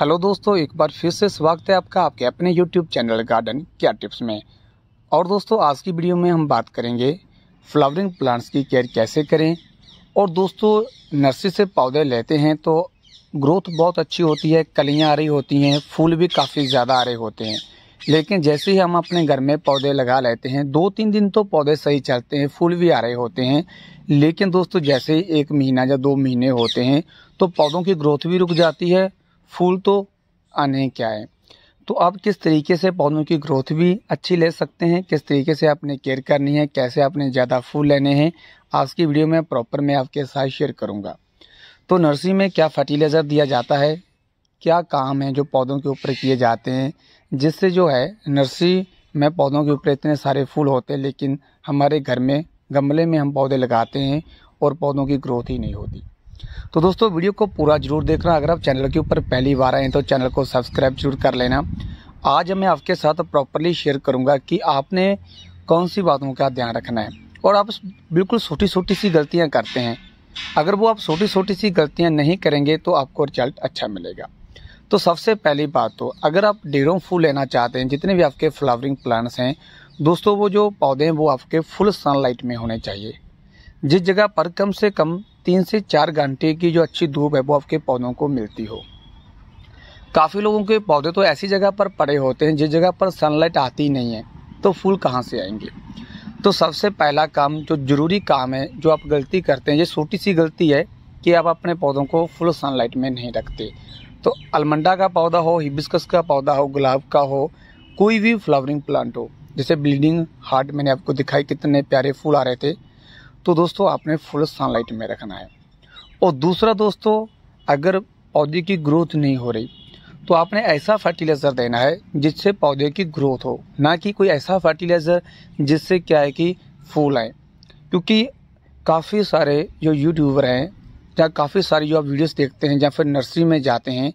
hello दोस्तों एक बार फिर से स्वागत है आपका आपके अपने यूट्यूब चैनल गार्डन क्या टिप्स में और दोस्तों आज की वीडियो में हम बात करेंगे फ्लावरिंग प्लांट्स की केयर कैसे करें और दोस्तों नर्सरी से पौधे लेते हैं तो ग्रोथ बहुत अच्छी होती है कलियाँ आ रही होती हैं फूल भी काफ़ी ज़्यादा आ रहे होते हैं लेकिन जैसे ही हम अपने घर में पौधे लगा लेते हैं दो तीन दिन तो पौधे सही चलते हैं फूल भी आ रहे होते हैं लेकिन दोस्तों जैसे ही एक महीना या दो महीने होते हैं तो पौधों की ग्रोथ भी रुक जाती है फूल तो आने क्या है तो आप किस तरीके से पौधों की ग्रोथ भी अच्छी ले सकते हैं किस तरीके से आपने केयर करनी है कैसे आपने ज़्यादा फूल लेने हैं आज की वीडियो में प्रॉपर मैं आपके साथ शेयर करूँगा तो नर्सरी में क्या फर्टिलाइज़र दिया जाता है क्या काम है जो पौधों के ऊपर किए जाते हैं जिससे जो है नर्सरी में पौधों के ऊपर इतने सारे फूल होते हैं लेकिन हमारे घर में गमले में हम पौधे लगाते हैं और पौधों की ग्रोथ ही नहीं होती तो दोस्तों वीडियो को पूरा जरूर देखना अगर आप चैनल के ऊपर पहली बार आए तो चैनल को सब्सक्राइब जरूर कर लेना आज मैं आपके साथ प्रॉपरली शेयर करूंगा कि आपने कौन सी बातों का ध्यान रखना है और आप बिल्कुल छोटी छोटी सी गलतियां करते हैं अगर वो आप छोटी छोटी सी गलतियाँ नहीं करेंगे तो आपको रिजल्ट अच्छा मिलेगा तो सबसे पहली बात तो अगर आप डेढ़ों फूल लेना चाहते हैं जितने भी आपके फ्लावरिंग प्लांट्स हैं दोस्तों वो जो पौधे हैं वो आपके फुल सनलाइट में होने चाहिए जिस जगह पर कम से कम तीन से चार घंटे की जो अच्छी धूप है वो आपके पौधों को मिलती हो काफ़ी लोगों के पौधे तो ऐसी जगह पर पड़े होते हैं जिस जगह पर सनलाइट आती नहीं है तो फूल कहाँ से आएंगे तो सबसे पहला काम जो ज़रूरी काम है जो आप गलती करते हैं ये छोटी सी गलती है कि आप अपने पौधों को फुल सनलाइट में नहीं रखते तो अलमंडा का पौधा हो हिबिस्कस का पौधा हो गुलाब का हो कोई भी फ्लावरिंग प्लांट हो जैसे ब्लीडिंग हार्ट मैंने आपको दिखाई कितने प्यारे फूल आ रहे थे तो दोस्तों आपने फुल सनलाइट में रखना है और दूसरा दोस्तों अगर पौधे की ग्रोथ नहीं हो रही तो आपने ऐसा फर्टिलाइज़र देना है जिससे पौधे की ग्रोथ हो ना कि कोई ऐसा फर्टिलाइज़र जिससे क्या है कि फूल आए क्योंकि काफ़ी सारे जो यूट्यूबर हैं या काफ़ी सारे जो आप वीडियोस देखते हैं या फिर नर्सरी में जाते हैं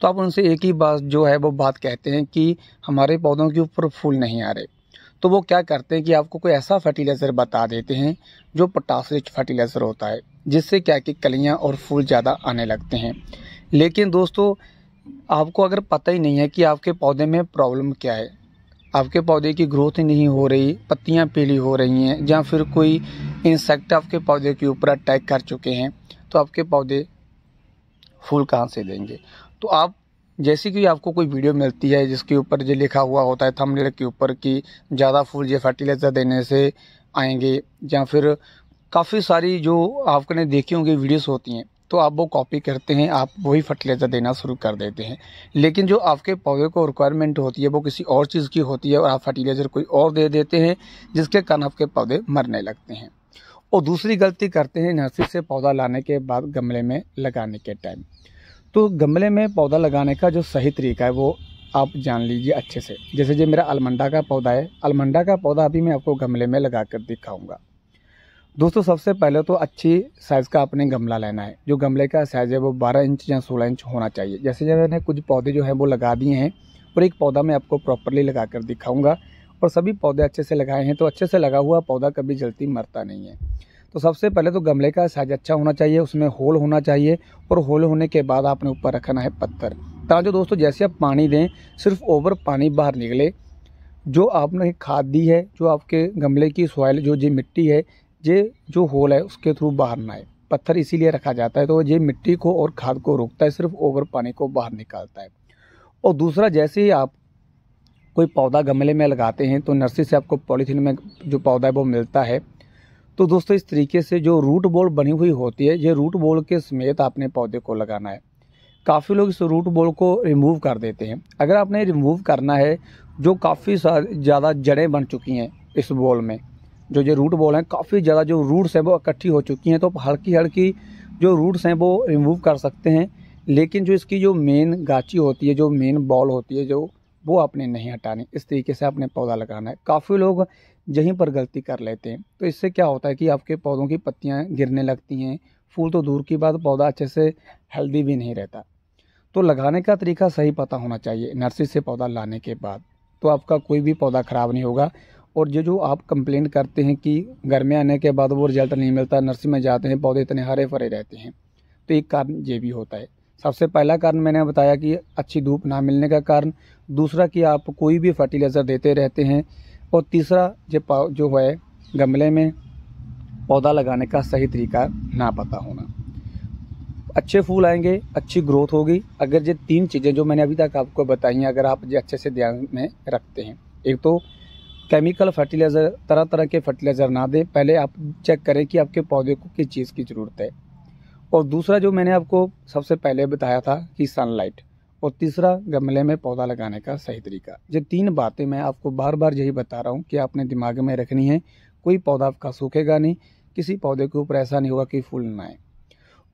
तो आप उनसे एक ही बात जो है वो बात कहते हैं कि हमारे पौधों के ऊपर फूल नहीं आ रहे तो वो क्या करते हैं कि आपको कोई ऐसा फर्टिलाइज़र बता देते हैं जो पोटास फर्टिलाइज़र होता है जिससे क्या कि कलियाँ और फूल ज़्यादा आने लगते हैं लेकिन दोस्तों आपको अगर पता ही नहीं है कि आपके पौधे में प्रॉब्लम क्या है आपके पौधे की ग्रोथ नहीं हो रही पत्तियां पीली हो रही हैं या फिर कोई इंसेक्ट आपके पौधे के ऊपर अटैक कर चुके हैं तो आपके पौधे फूल कहाँ से देंगे तो आप जैसे कि आपको कोई वीडियो मिलती है जिसके ऊपर जो लिखा हुआ होता है थंबनेल के ऊपर कि ज़्यादा फूल जो फर्टिलाइज़र देने से आएंगे या फिर काफ़ी सारी जो आपने देखी होंगी वीडियोस होती हैं तो आप वो कॉपी करते हैं आप वही फर्टिलाइज़र देना शुरू कर देते हैं लेकिन जो आपके पौधे को रिक्वायरमेंट होती है वो किसी और चीज़ की होती है और आप फर्टिलाइज़र कोई और दे देते हैं जिसके कारण आपके पौधे मरने लगते हैं और दूसरी गलती करते हैं नर्सरी से पौधा लाने के बाद गमले में लगाने के टाइम तो गमले में पौधा लगाने का जो सही तरीका है वो आप जान लीजिए अच्छे से जैसे ये मेरा अलमंडा का पौधा है अलमंडा का पौधा अभी मैं आपको गमले में लगा कर दिखाऊँगा दोस्तों सबसे पहले तो अच्छी साइज़ का आपने गमला लेना है जो गमले का साइज़ है वो 12 इंच या 16 इंच होना चाहिए जैसे जैसे मैंने कुछ पौधे जो हैं वो लगा दिए हैं और एक पौधा मैं आपको प्रॉपरली लगा कर दिखाऊँगा और सभी पौधे अच्छे से लगाए हैं तो अच्छे से लगा हुआ पौधा कभी जल्दी मरता नहीं है तो सबसे पहले तो गमले का साइज अच्छा होना चाहिए उसमें होल होना चाहिए और होल होने के बाद आपने ऊपर रखना है पत्थर ताकि दोस्तों जैसे आप पानी दें सिर्फ ओवर पानी बाहर निकले जो आपने खाद दी है जो आपके गमले की सॉइल जो ये मिट्टी है ये जो होल है उसके थ्रू बाहर ना आए पत्थर इसीलिए रखा जाता है तो ये मिट्टी को और खाद को रोकता है सिर्फ ओवर पानी को बाहर निकालता है और दूसरा जैसे ही आप कोई पौधा गमले में लगाते हैं तो नर्सरी से आपको पॉलीथीन में जो पौधा है वो मिलता है तो दोस्तों इस तरीके से जो रूट बॉल बनी हुई होती है ये रूट बॉल के समेत आपने पौधे को लगाना है काफ़ी लोग इस रूट बॉल को रिमूव कर देते हैं अगर आपने रिमूव करना है जो काफ़ी ज़्यादा जड़ें बन चुकी हैं इस बॉल में जो ये रूट बॉल हैं काफ़ी ज़्यादा जो रूट्स हैं वो इकट्ठी हो चुकी हैं तो हल्की हल्की जो रूट्स हैं वो रिमूव कर सकते हैं लेकिन जो इसकी जो मेन गाची होती है जो मेन बॉल होती है जो वो आपने नहीं हटानी इस तरीके से आपने पौधा लगाना है काफ़ी लोग यहीं पर गलती कर लेते हैं तो इससे क्या होता है कि आपके पौधों की पत्तियाँ गिरने लगती हैं फूल तो दूर की बात पौधा अच्छे से हेल्दी भी नहीं रहता तो लगाने का तरीका सही पता होना चाहिए नर्सरी से पौधा लाने के बाद तो आपका कोई भी पौधा ख़राब नहीं होगा और जो जो आप कंप्लेन करते हैं कि घर में आने के बाद वो रिजल्ट नहीं मिलता नर्सरी में जाते हैं पौधे इतने हरे भरे रहते हैं तो एक कारण ये भी होता है सबसे पहला कारण मैंने बताया कि अच्छी धूप ना मिलने का कारण दूसरा कि आप कोई भी फर्टिलाइज़र देते रहते हैं और तीसरा जो जो है गमले में पौधा लगाने का सही तरीका ना पता होना अच्छे फूल आएंगे अच्छी ग्रोथ होगी अगर ये तीन चीज़ें जो मैंने अभी तक आपको बताई हैं अगर आप ये अच्छे से ध्यान में रखते हैं एक तो केमिकल फर्टिलाइज़र तरह तरह के फर्टिलाइज़र ना दें पहले आप चेक करें कि आपके पौधे को किस चीज़ की ज़रूरत है और दूसरा जो मैंने आपको सबसे पहले बताया था कि सनलाइट और तीसरा गमले में पौधा लगाने का सही तरीका ये तीन बातें मैं आपको बार बार यही बता रहा हूँ कि आपने दिमाग में रखनी है कोई पौधा आपका सूखेगा नहीं किसी पौधे के ऊपर ऐसा नहीं होगा कि फूल ना आए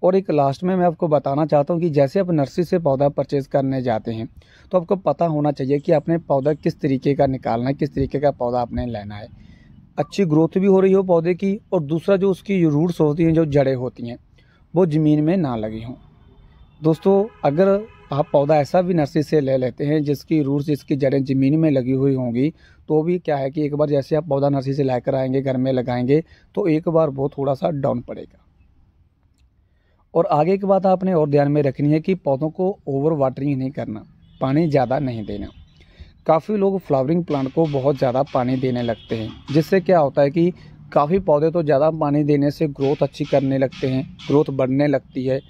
और एक लास्ट में मैं आपको बताना चाहता हूँ कि जैसे आप नर्सरी से पौधा परचेज़ करने जाते हैं तो आपको पता होना चाहिए कि आपने पौधा किस तरीके का निकालना है किस तरीके का पौधा आपने लेना है अच्छी ग्रोथ भी हो रही हो पौधे की और दूसरा जो उसकी रूट्स होती हैं जो जड़ें होती हैं वो ज़मीन में ना लगी हों दोस्तों अगर आप पौधा ऐसा भी नर्सरी से ले लेते हैं जिसकी रूट्स इसकी जड़ें ज़मीन में लगी हुई होंगी तो भी क्या है कि एक बार जैसे आप पौधा नर्सरी से लाकर आएंगे घर में लगाएंगे तो एक बार वो थोड़ा सा डाउन पड़ेगा और आगे की बात आपने और ध्यान में रखनी है कि पौधों को ओवर वाटरिंग नहीं करना पानी ज़्यादा नहीं देना काफ़ी लोग फ्लावरिंग प्लांट को बहुत ज़्यादा पानी देने लगते हैं जिससे क्या होता है कि काफ़ी पौधे तो ज़्यादा पानी देने से ग्रोथ अच्छी करने लगते हैं ग्रोथ बढ़ने लगती है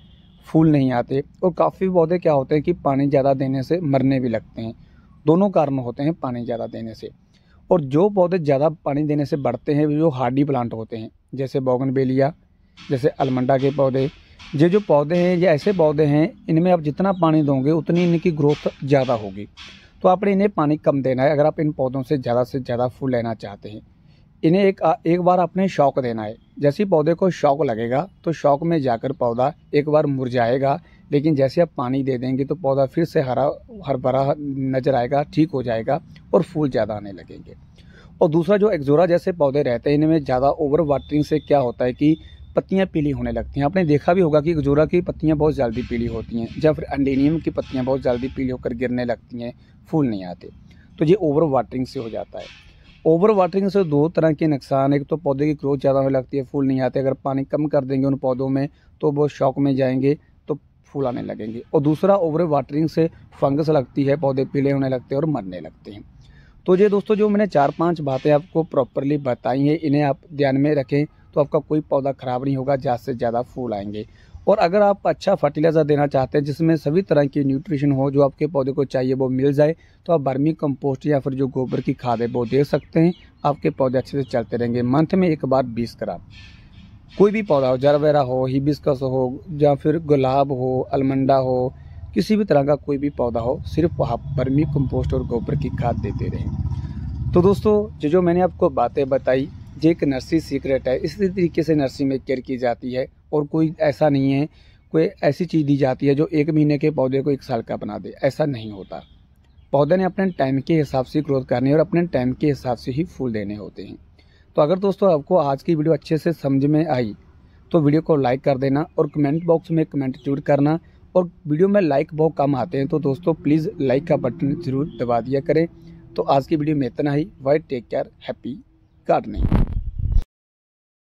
फूल नहीं आते और काफ़ी पौधे क्या होते हैं कि पानी ज़्यादा देने से मरने भी लगते हैं दोनों कारण होते हैं पानी ज़्यादा देने से और जो पौधे ज़्यादा पानी देने से बढ़ते हैं जो हार्डी प्लांट होते हैं जैसे बोगन जैसे अलमंडा के पौधे ये जो पौधे हैं ये ऐसे पौधे हैं इनमें आप जितना पानी दोगे उतनी इनकी ग्रोथ ज़्यादा होगी तो आपने इन्हें पानी कम देना है अगर आप इन पौधों से ज़्यादा से ज़्यादा फूल लेना चाहते हैं इन्हें एक एक बार आपने शौक देना है जैसे पौधे को शौक लगेगा तो शौक में जाकर पौधा एक बार मुरझाएगा लेकिन जैसे आप पानी दे देंगे तो पौधा फिर से हरा हर भरा नजर आएगा ठीक हो जाएगा और फूल ज़्यादा आने लगेंगे और दूसरा जो एक्जोरा जैसे पौधे रहते हैं इनमें ज़्यादा ओवर वाटरिंग से क्या होता है कि पत्तियाँ पीली होने लगती हैं आपने देखा भी होगा कि एक्जोरा की पत्तियाँ बहुत जल्दी पीली होती हैं या फिर अंडेनियम की पत्तियाँ बहुत जल्दी पीली होकर गिरने लगती हैं फूल नहीं आते तो ये ओवर वाटरिंग से हो जाता है ओवर वाटरिंग से दो तरह के नुकसान एक तो पौधे की ग्रोथ ज़्यादा होने लगती है फूल नहीं आते अगर पानी कम कर देंगे उन पौधों में तो वो शौक में जाएंगे तो फूल आने लगेंगे और दूसरा ओवर वाटरिंग से फंगस लगती है पौधे पीले होने लगते हैं और मरने लगते हैं तो ये दोस्तों जो मैंने चार पांच बातें आपको प्रॉपरली बताई हैं इन्हें आप ध्यान में रखें तो आपका कोई पौधा ख़राब नहीं होगा ज़्यादा से ज़्यादा फूल आएंगे और अगर आप अच्छा फर्टिलाइज़र देना चाहते हैं जिसमें सभी तरह की न्यूट्रिशन हो जो आपके पौधे को चाहिए वो मिल जाए तो आप बर्मी कंपोस्ट या फिर जो गोबर की खाद है वो दे सकते हैं आपके पौधे अच्छे से चलते रहेंगे मंथ में एक बार बीस ग्राम कोई भी पौधा हो जरवेरा हो हिबिस्कस हो या फिर गुलाब हो अलमंडा हो किसी भी तरह का कोई भी पौधा हो सिर्फ आप बर्मी कम्पोस्ट और गोबर की खाद देते रहें तो दोस्तों जो जो मैंने आपको बातें बताई ये एक नर्सरी सीक्रेट है इसी तरीके से नर्सरी में केयर की जाती है और कोई ऐसा नहीं है कोई ऐसी चीज़ दी जाती है जो एक महीने के पौधे को एक साल का बना दे ऐसा नहीं होता पौधे ने अपने टाइम के हिसाब से ग्रोथ करनी और अपने टाइम के हिसाब से ही फूल देने होते हैं तो अगर दोस्तों आपको आज की वीडियो अच्छे से समझ में आई तो वीडियो को लाइक कर देना और कमेंट बॉक्स में कमेंट जरूर करना और वीडियो में लाइक बहुत कम आते हैं तो दोस्तों प्लीज़ लाइक का बटन ज़रूर दबा दिया करें तो आज की वीडियो में इतना ही वाई टेक केयर हैप्पी गार्डनिंग